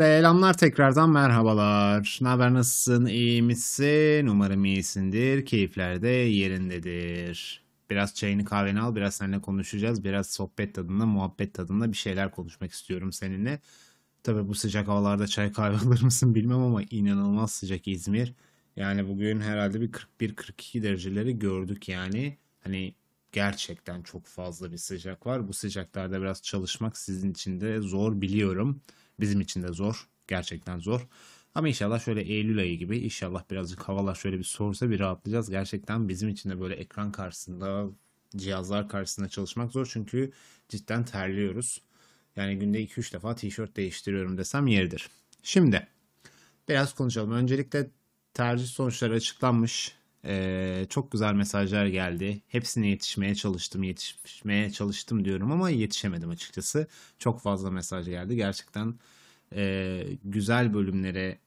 Selamlar tekrardan merhabalar. Ne haber nasılsın? İyi misin? Umarım iyisindir. Keyifler de yerindedir. Biraz çayını kahveni al, biraz seninle konuşacağız. Biraz sohbet tadında, muhabbet tadında bir şeyler konuşmak istiyorum seninle. Tabi bu sıcak havalarda çay kahve alır mısın bilmem ama inanılmaz sıcak İzmir. Yani bugün herhalde bir 41-42 dereceleri gördük yani. Hani gerçekten çok fazla bir sıcak var. Bu sıcaklarda biraz çalışmak sizin için de zor biliyorum. Bizim için de zor. Gerçekten zor. Ama inşallah şöyle Eylül ayı gibi inşallah birazcık havalar şöyle bir soğursa bir rahatlayacağız. Gerçekten bizim için de böyle ekran karşısında, cihazlar karşısında çalışmak zor. Çünkü cidden terliyoruz. Yani günde 2-3 defa tişört değiştiriyorum desem yeridir. Şimdi biraz konuşalım. Öncelikle tercih sonuçları açıklanmış. Ee, çok güzel mesajlar geldi. Hepsine yetişmeye çalıştım, yetişmeye çalıştım diyorum ama yetişemedim açıkçası. Çok fazla mesaj geldi. Gerçekten e, güzel bölümlere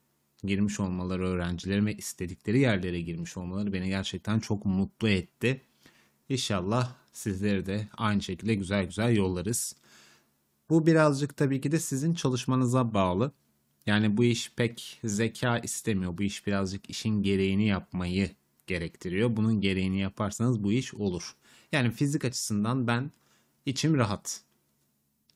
girmiş olmaları öğrencilerime istedikleri yerlere girmiş olmaları beni gerçekten çok mutlu etti. İnşallah sizleri de aynı şekilde güzel güzel yollarız. Bu birazcık tabii ki de sizin çalışmanıza bağlı. Yani bu iş pek zeka istemiyor. Bu iş birazcık işin gereğini yapmayı gerektiriyor. Bunun gereğini yaparsanız bu iş olur. Yani fizik açısından ben içim rahat.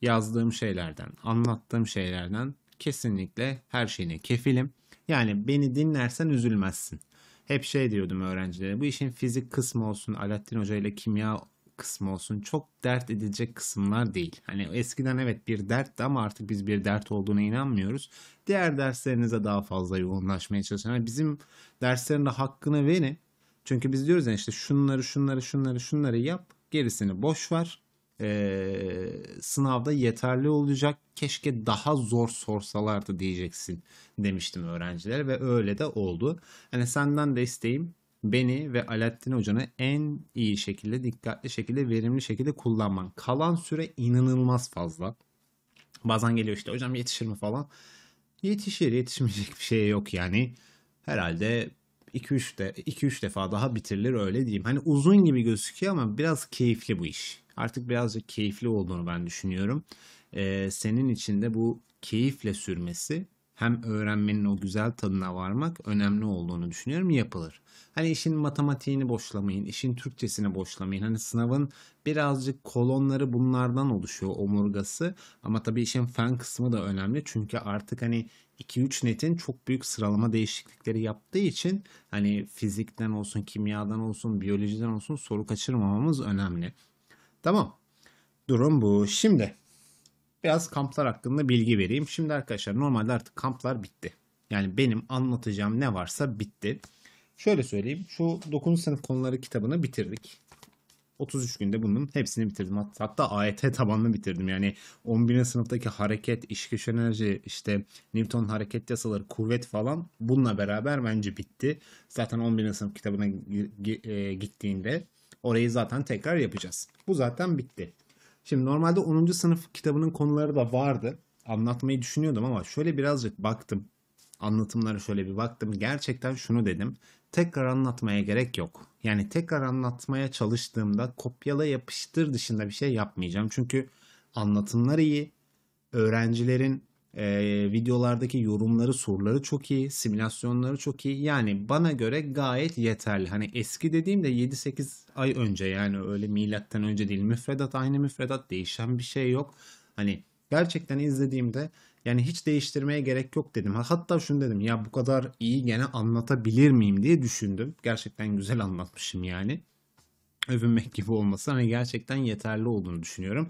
Yazdığım şeylerden, anlattığım şeylerden kesinlikle her şeyine kefilim. Yani beni dinlersen üzülmezsin. Hep şey diyordum öğrencilere bu işin fizik kısmı olsun Alaaddin Hoca ile kimya kısmı olsun çok dert edilecek kısımlar değil. Hani eskiden evet bir dertti ama artık biz bir dert olduğuna inanmıyoruz. Diğer derslerinize daha fazla yoğunlaşmaya çalışın. Yani bizim derslerin de hakkını verin. Çünkü biz diyoruz yani işte şunları şunları şunları şunları yap gerisini boş ver. Ee, sınavda yeterli olacak keşke daha zor sorsalardı diyeceksin demiştim öğrencilere ve öyle de oldu. Hani senden de isteğim beni ve Alaaddin Hoca'nı en iyi şekilde, dikkatli şekilde, verimli şekilde kullanman. Kalan süre inanılmaz fazla. Bazen geliyor işte hocam yetişir mi falan. Yetişir, yetişmeyecek bir şey yok yani. Herhalde 2-3 de 2-3 defa daha bitirilir öyle diyeyim. Hani uzun gibi gözüküyor ama biraz keyifli bu iş. Artık birazcık keyifli olduğunu ben düşünüyorum. Ee, senin için de bu keyifle sürmesi hem öğrenmenin o güzel tadına varmak önemli olduğunu düşünüyorum yapılır. Hani işin matematiğini boşlamayın, işin Türkçesini boşlamayın. Hani sınavın birazcık kolonları bunlardan oluşuyor omurgası. Ama tabii işin fen kısmı da önemli. Çünkü artık hani 2-3 netin çok büyük sıralama değişiklikleri yaptığı için hani fizikten olsun, kimyadan olsun, biyolojiden olsun soru kaçırmamamız önemli. Tamam. Durum bu. Şimdi biraz kamplar hakkında bilgi vereyim. Şimdi arkadaşlar normalde artık kamplar bitti. Yani benim anlatacağım ne varsa bitti. Şöyle söyleyeyim. Şu 9. sınıf konuları kitabını bitirdik. 33 günde bunun hepsini bitirdim. Hatta AYT e tabanını bitirdim. Yani 11. sınıftaki hareket, iş enerji, işte Newton hareket yasaları, kuvvet falan bununla beraber bence bitti. Zaten 11. sınıf kitabına e, gittiğinde orayı zaten tekrar yapacağız. Bu zaten bitti. Şimdi normalde 10. sınıf kitabının konuları da vardı. Anlatmayı düşünüyordum ama şöyle birazcık baktım. Anlatımlara şöyle bir baktım. Gerçekten şunu dedim. Tekrar anlatmaya gerek yok. Yani tekrar anlatmaya çalıştığımda kopyala yapıştır dışında bir şey yapmayacağım. Çünkü anlatımlar iyi. Öğrencilerin e, videolardaki yorumları, soruları çok iyi, simülasyonları çok iyi. Yani bana göre gayet yeterli. Hani eski dediğimde 7-8 ay önce yani öyle milattan önce değil. Müfredat aynı müfredat değişen bir şey yok. Hani gerçekten izlediğimde yani hiç değiştirmeye gerek yok dedim. Hatta şunu dedim ya bu kadar iyi gene anlatabilir miyim diye düşündüm. Gerçekten güzel anlatmışım yani. Övünmek gibi olmasa hani ama gerçekten yeterli olduğunu düşünüyorum.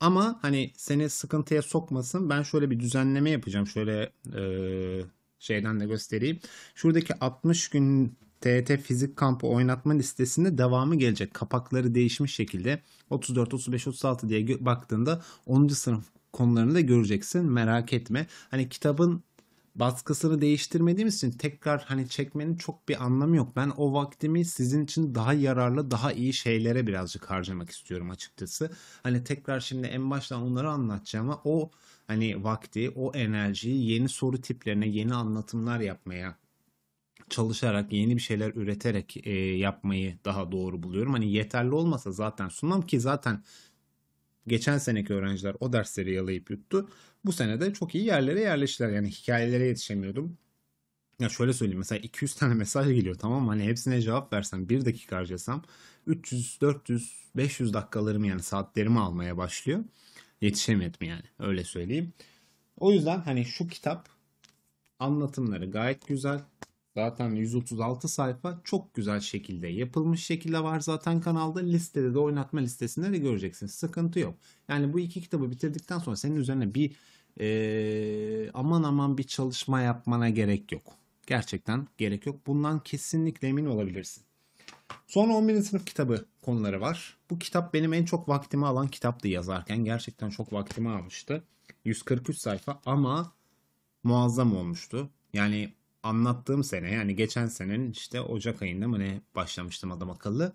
Ama hani seni sıkıntıya sokmasın. Ben şöyle bir düzenleme yapacağım. Şöyle e, şeyden de göstereyim. Şuradaki 60 gün TET fizik kampı oynatma listesinde devamı gelecek. Kapakları değişmiş şekilde 34, 35, 36 diye baktığında 10. sınıf konularını da göreceksin. Merak etme. Hani kitabın baskısını değiştirmediğimiz için tekrar hani çekmenin çok bir anlamı yok. Ben o vaktimi sizin için daha yararlı, daha iyi şeylere birazcık harcamak istiyorum açıkçası. Hani tekrar şimdi en baştan onları anlatacağım ama o hani vakti, o enerjiyi yeni soru tiplerine, yeni anlatımlar yapmaya çalışarak yeni bir şeyler üreterek e, yapmayı daha doğru buluyorum. Hani yeterli olmasa zaten sunmam ki zaten geçen seneki öğrenciler o dersleri yalayıp yuttu. Bu sene de çok iyi yerlere yerleştiler. Yani hikayelere yetişemiyordum. Ya şöyle söyleyeyim mesela 200 tane mesaj geliyor tamam Hani hepsine cevap versem bir dakika harcasam 300, 400, 500 dakikalarım yani saatlerimi almaya başlıyor. Yetişemedim yani öyle söyleyeyim. O yüzden hani şu kitap anlatımları gayet güzel. Zaten 136 sayfa çok güzel şekilde yapılmış şekilde var zaten kanalda. Listede de oynatma listesinde de göreceksiniz. Sıkıntı yok. Yani bu iki kitabı bitirdikten sonra senin üzerine bir ee, aman aman bir çalışma yapmana gerek yok. Gerçekten gerek yok. Bundan kesinlikle emin olabilirsin. Sonra 11. sınıf kitabı konuları var. Bu kitap benim en çok vaktimi alan kitaptı yazarken. Gerçekten çok vaktimi almıştı. 143 sayfa ama muazzam olmuştu. Yani anlattığım sene yani geçen senenin işte Ocak ayında mı ne başlamıştım adam akıllı.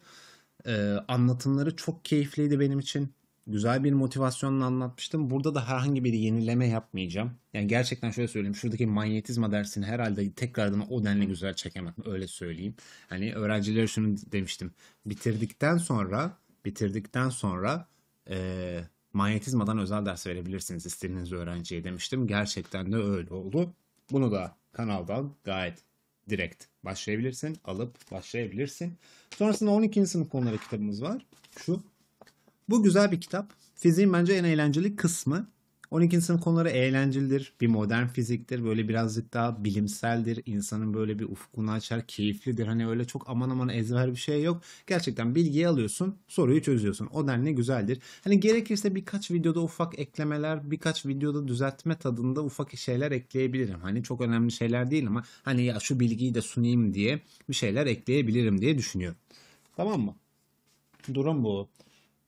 Ee, anlatımları çok keyifliydi benim için. Güzel bir motivasyonla anlatmıştım. Burada da herhangi bir yenileme yapmayacağım. Yani gerçekten şöyle söyleyeyim. Şuradaki manyetizma dersini herhalde tekrardan o denli güzel çekemem Öyle söyleyeyim. Hani öğrencilere şunu demiştim. Bitirdikten sonra bitirdikten sonra e, manyetizmadan özel ders verebilirsiniz istediğiniz öğrenciye demiştim. Gerçekten de öyle oldu. Bunu da kanaldan gayet direkt başlayabilirsin. Alıp başlayabilirsin. Sonrasında 12. sınıf konuları kitabımız var. Şu. Bu güzel bir kitap. Fiziğin bence en eğlenceli kısmı. 12. sınıf konuları eğlencelidir, bir modern fiziktir, böyle birazcık daha bilimseldir, insanın böyle bir ufkunu açar, keyiflidir. Hani öyle çok aman aman ezber bir şey yok. Gerçekten bilgiyi alıyorsun, soruyu çözüyorsun. O denli güzeldir. Hani gerekirse birkaç videoda ufak eklemeler, birkaç videoda düzeltme tadında ufak şeyler ekleyebilirim. Hani çok önemli şeyler değil ama hani ya şu bilgiyi de sunayım diye bir şeyler ekleyebilirim diye düşünüyorum. Tamam mı? Durum bu.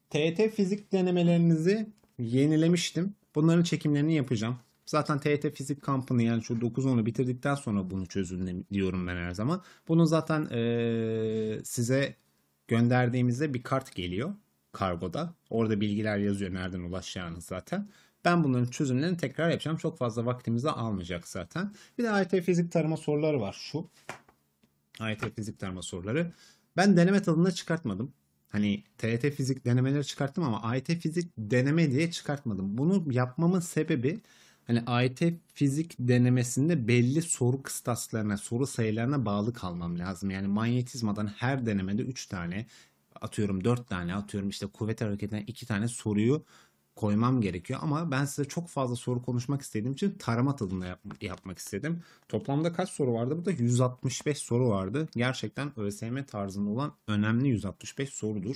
TET fizik denemelerinizi yenilemiştim. Bunların çekimlerini yapacağım. Zaten TET fizik kampını yani şu 9-10'u bitirdikten sonra bunu çözün diyorum ben her zaman. Bunu zaten ee, size gönderdiğimizde bir kart geliyor kargoda. Orada bilgiler yazıyor nereden ulaşacağınız zaten. Ben bunların çözümlerini tekrar yapacağım. Çok fazla vaktimizi almayacak zaten. Bir de AYT fizik tarama soruları var şu. AYT fizik tarama soruları. Ben deneme tadında çıkartmadım hani TET fizik denemeleri çıkarttım ama AYT fizik deneme diye çıkartmadım. Bunu yapmamın sebebi hani AYT fizik denemesinde belli soru kıstaslarına, soru sayılarına bağlı kalmam lazım. Yani manyetizmadan her denemede 3 tane atıyorum 4 tane atıyorum işte kuvvet hareketinden 2 tane soruyu koymam gerekiyor. Ama ben size çok fazla soru konuşmak istediğim için tarama tadında yap- yapmak istedim. Toplamda kaç soru vardı? Burada 165 soru vardı. Gerçekten ÖSYM tarzında olan önemli 165 sorudur.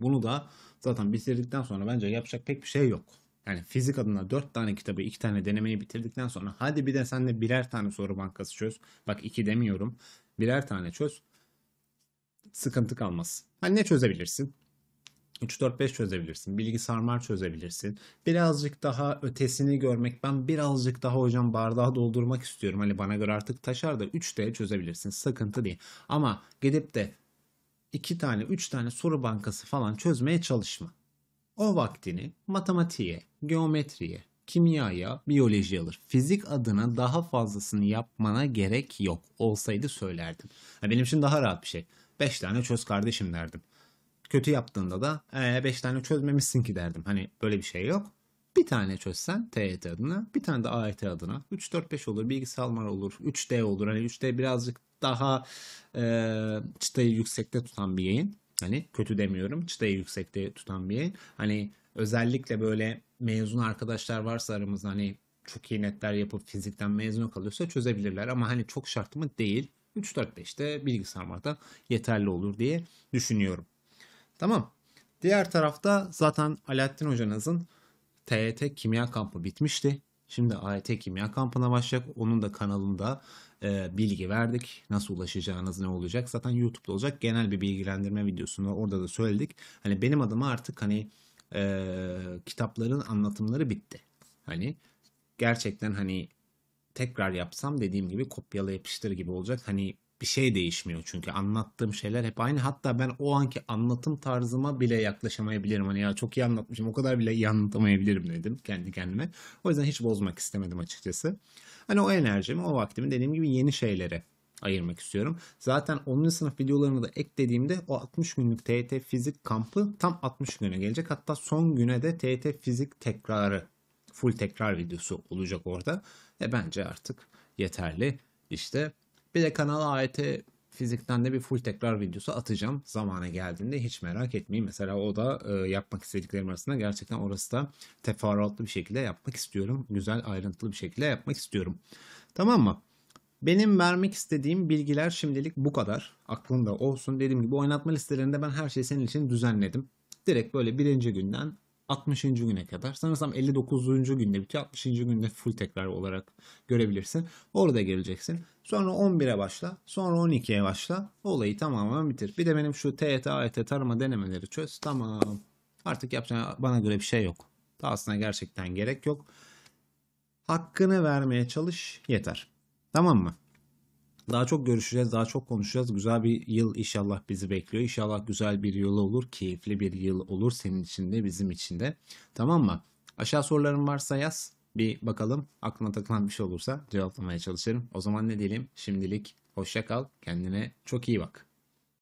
Bunu da zaten bitirdikten sonra bence yapacak pek bir şey yok. Yani fizik adına 4 tane kitabı 2 tane denemeyi bitirdikten sonra hadi bir de sen de birer tane soru bankası çöz. Bak 2 demiyorum. Birer tane çöz. Sıkıntı kalmaz. Hani ne çözebilirsin? 3-4-5 çözebilirsin. Bilgi sarmar çözebilirsin. Birazcık daha ötesini görmek. Ben birazcık daha hocam bardağı doldurmak istiyorum. Hani bana göre artık taşar da 3 de çözebilirsin. Sıkıntı değil. Ama gidip de 2 tane 3 tane soru bankası falan çözmeye çalışma. O vaktini matematiğe, geometriye, kimyaya, biyoloji alır. Fizik adına daha fazlasını yapmana gerek yok. Olsaydı söylerdim. benim için daha rahat bir şey. 5 tane çöz kardeşim derdim kötü yaptığında da 5 ee, tane çözmemişsin ki derdim. Hani böyle bir şey yok. Bir tane çözsen TYT e adına, bir tane de AYT e adına. 3-4-5 olur, bilgisayar olur, 3D olur. Hani 3D birazcık daha e, çıtayı yüksekte tutan bir yayın. Hani kötü demiyorum, çıtayı yüksekte tutan bir yayın. Hani özellikle böyle mezun arkadaşlar varsa aramızda hani çok iyi netler yapıp fizikten mezun kalıyorsa çözebilirler. Ama hani çok şart mı? Değil. 3-4-5'te bilgisayar da yeterli olur diye düşünüyorum. Tamam. Diğer tarafta zaten Alaaddin Hocanızın TYT e Kimya Kampı bitmişti. Şimdi AYT e Kimya Kampı'na başlayacak. Onun da kanalında e, bilgi verdik. Nasıl ulaşacağınız ne olacak. Zaten YouTube'da olacak. Genel bir bilgilendirme videosunda. orada da söyledik. Hani benim adıma artık hani e, kitapların anlatımları bitti. Hani gerçekten hani tekrar yapsam dediğim gibi kopyala yapıştır gibi olacak. Hani bir şey değişmiyor çünkü anlattığım şeyler hep aynı. Hatta ben o anki anlatım tarzıma bile yaklaşamayabilirim. Hani ya çok iyi anlatmışım o kadar bile iyi anlatamayabilirim dedim kendi kendime. O yüzden hiç bozmak istemedim açıkçası. Hani o enerjimi, o vaktimi dediğim gibi yeni şeylere ayırmak istiyorum. Zaten 10. sınıf videolarını da eklediğimde o 60 günlük TET fizik kampı tam 60 güne gelecek. Hatta son güne de TET fizik tekrarı, full tekrar videosu olacak orada. E bence artık yeterli. İşte bir de kanala ait e fizikten de bir full tekrar videosu atacağım zamana geldiğinde hiç merak etmeyin. Mesela o da e, yapmak istediklerim arasında gerçekten orası da teferruatlı bir şekilde yapmak istiyorum. Güzel ayrıntılı bir şekilde yapmak istiyorum. Tamam mı? Benim vermek istediğim bilgiler şimdilik bu kadar. Aklında olsun. Dediğim gibi oynatma listelerinde ben her şeyi senin için düzenledim. Direkt böyle birinci günden 60. güne kadar. Sanırsam 59. günde bitiyor. 60. günde full tekrar olarak görebilirsin. Orada geleceksin. Sonra 11'e başla. Sonra 12'ye başla. Olayı tamamen bitir. Bir de benim şu TYT, AYT tarama denemeleri çöz. Tamam. Artık yapacağın bana göre bir şey yok. Aslında gerçekten gerek yok. Hakkını vermeye çalış yeter. Tamam mı? Daha çok görüşeceğiz, daha çok konuşacağız. Güzel bir yıl inşallah bizi bekliyor. İnşallah güzel bir yıl olur, keyifli bir yıl olur senin için de bizim için de. Tamam mı? Aşağı soruların varsa yaz. Bir bakalım aklına takılan bir şey olursa cevaplamaya çalışırım. O zaman ne diyelim? Şimdilik hoşça kal. Kendine çok iyi bak.